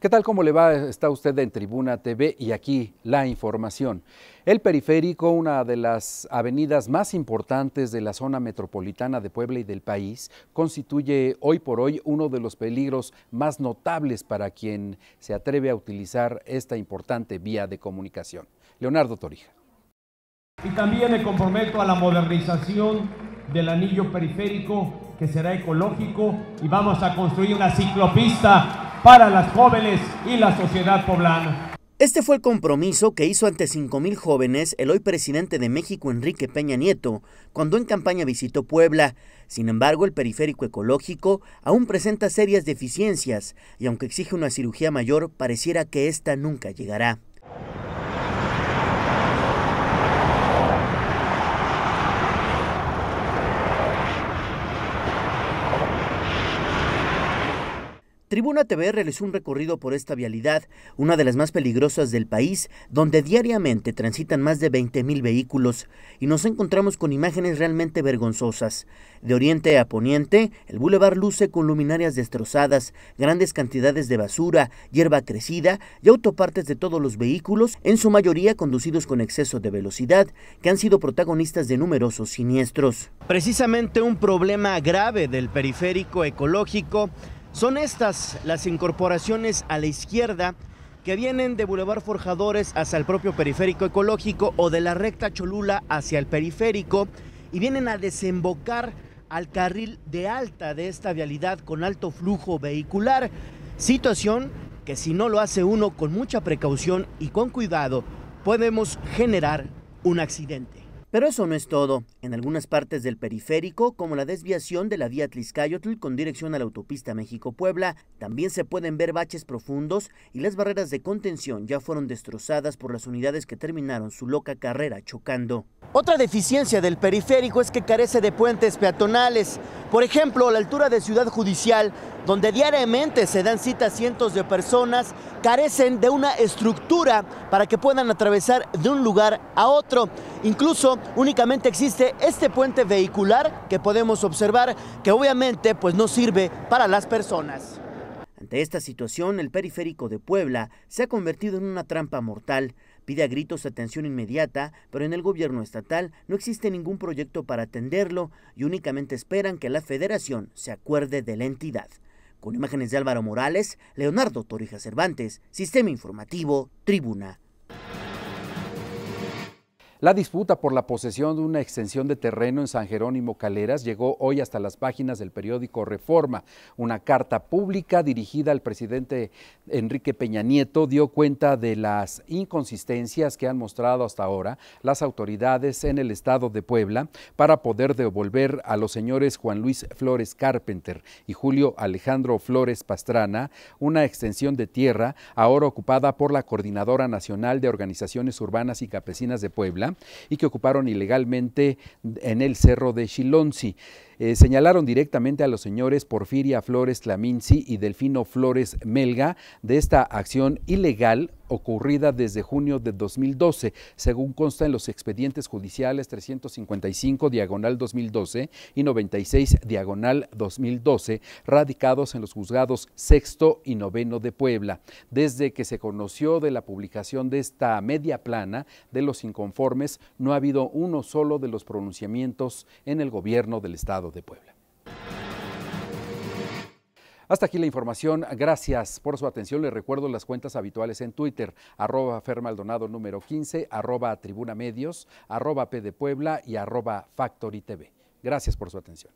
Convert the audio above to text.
¿Qué tal? ¿Cómo le va? Está usted en Tribuna TV y aquí la información. El periférico, una de las avenidas más importantes de la zona metropolitana de Puebla y del país, constituye hoy por hoy uno de los peligros más notables para quien se atreve a utilizar esta importante vía de comunicación. Leonardo Torija. Y también me comprometo a la modernización del anillo periférico que será ecológico y vamos a construir una ciclopista para las jóvenes y la sociedad poblana. Este fue el compromiso que hizo ante 5.000 jóvenes el hoy presidente de México Enrique Peña Nieto cuando en campaña visitó Puebla. Sin embargo, el periférico ecológico aún presenta serias deficiencias y aunque exige una cirugía mayor, pareciera que esta nunca llegará. Tribuna TV realizó un recorrido por esta vialidad, una de las más peligrosas del país, donde diariamente transitan más de 20.000 vehículos y nos encontramos con imágenes realmente vergonzosas. De oriente a poniente, el bulevar luce con luminarias destrozadas, grandes cantidades de basura, hierba crecida y autopartes de todos los vehículos, en su mayoría conducidos con exceso de velocidad, que han sido protagonistas de numerosos siniestros. Precisamente un problema grave del periférico ecológico son estas las incorporaciones a la izquierda que vienen de Boulevard Forjadores hacia el propio periférico ecológico o de la recta Cholula hacia el periférico y vienen a desembocar al carril de alta de esta vialidad con alto flujo vehicular, situación que si no lo hace uno con mucha precaución y con cuidado, podemos generar un accidente. Pero eso no es todo. En algunas partes del periférico, como la desviación de la vía Tliscayotl con dirección a la autopista México-Puebla, también se pueden ver baches profundos y las barreras de contención ya fueron destrozadas por las unidades que terminaron su loca carrera chocando. Otra deficiencia del periférico es que carece de puentes peatonales. Por ejemplo, la altura de Ciudad Judicial, donde diariamente se dan cita a cientos de personas, carecen de una estructura para que puedan atravesar de un lugar a otro. Incluso únicamente existe este puente vehicular que podemos observar, que obviamente pues, no sirve para las personas. Ante esta situación, el periférico de Puebla se ha convertido en una trampa mortal Pide a gritos atención inmediata, pero en el gobierno estatal no existe ningún proyecto para atenderlo y únicamente esperan que la federación se acuerde de la entidad. Con imágenes de Álvaro Morales, Leonardo Torija Cervantes, Sistema Informativo, Tribuna la disputa por la posesión de una extensión de terreno en San Jerónimo Caleras llegó hoy hasta las páginas del periódico Reforma. Una carta pública dirigida al presidente Enrique Peña Nieto dio cuenta de las inconsistencias que han mostrado hasta ahora las autoridades en el estado de Puebla para poder devolver a los señores Juan Luis Flores Carpenter y Julio Alejandro Flores Pastrana una extensión de tierra ahora ocupada por la Coordinadora Nacional de Organizaciones Urbanas y Campesinas de Puebla y que ocuparon ilegalmente en el cerro de Chilonzi. Eh, señalaron directamente a los señores Porfiria Flores Tlaminzi y Delfino Flores Melga de esta acción ilegal ocurrida desde junio de 2012, según consta en los expedientes judiciales 355 diagonal 2012 y 96 diagonal 2012, radicados en los juzgados sexto y noveno de Puebla. Desde que se conoció de la publicación de esta media plana de los inconformes, no ha habido uno solo de los pronunciamientos en el gobierno del Estado de Puebla. Hasta aquí la información. Gracias por su atención. Les recuerdo las cuentas habituales en Twitter, arroba fermaldonado número 15, arroba tribuna medios, arroba p Puebla y arroba factory TV. Gracias por su atención.